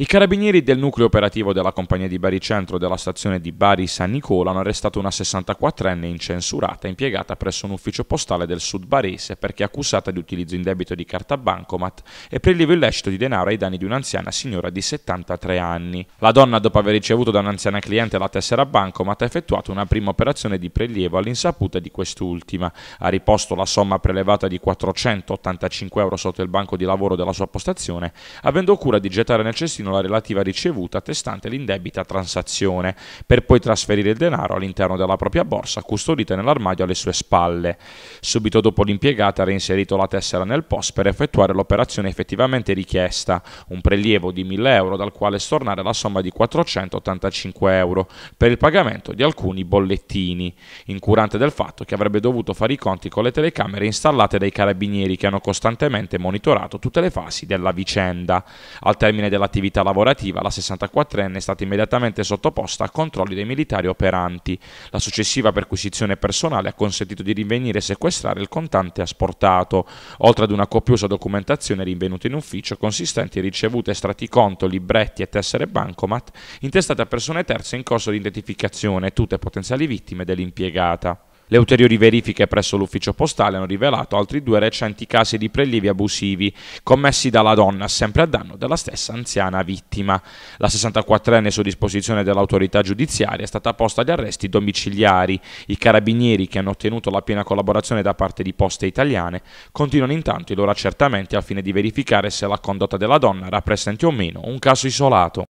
I carabinieri del nucleo operativo della compagnia di Bari Centro della stazione di Bari San Nicola hanno arrestato una 64enne incensurata impiegata presso un ufficio postale del sud barese perché accusata di utilizzo in debito di carta bancomat e prelievo illecito di denaro ai danni di un'anziana signora di 73 anni. La donna, dopo aver ricevuto da un'anziana cliente la tessera bancomat, ha effettuato una prima operazione di prelievo all'insaputa di quest'ultima. Ha riposto la somma prelevata di 485 euro sotto il banco di lavoro della sua postazione, avendo cura di gettare nel cestino hanno la relativa ricevuta attestante l'indebita transazione, per poi trasferire il denaro all'interno della propria borsa custodita nell'armadio alle sue spalle. Subito dopo l'impiegata ha reinserito la tessera nel POS per effettuare l'operazione effettivamente richiesta, un prelievo di 1000 euro dal quale stornare la somma di 485 euro per il pagamento di alcuni bollettini, incurante del fatto che avrebbe dovuto fare i conti con le telecamere installate dai carabinieri che hanno costantemente monitorato tutte le fasi della vicenda. Al termine dell'attività attività lavorativa, la 64enne è stata immediatamente sottoposta a controlli dei militari operanti. La successiva perquisizione personale ha consentito di rinvenire e sequestrare il contante asportato, oltre ad una copiosa documentazione rinvenuta in ufficio consistenti ricevute estratti conto, libretti e tessere bancomat intestate a persone terze in corso di identificazione, tutte potenziali vittime dell'impiegata. Le ulteriori verifiche presso l'ufficio postale hanno rivelato altri due recenti casi di prelievi abusivi commessi dalla donna, sempre a danno della stessa anziana vittima. La 64enne su disposizione dell'autorità giudiziaria è stata posta agli arresti domiciliari. I carabinieri che hanno ottenuto la piena collaborazione da parte di poste italiane continuano intanto i loro accertamenti al fine di verificare se la condotta della donna rappresenti o meno un caso isolato.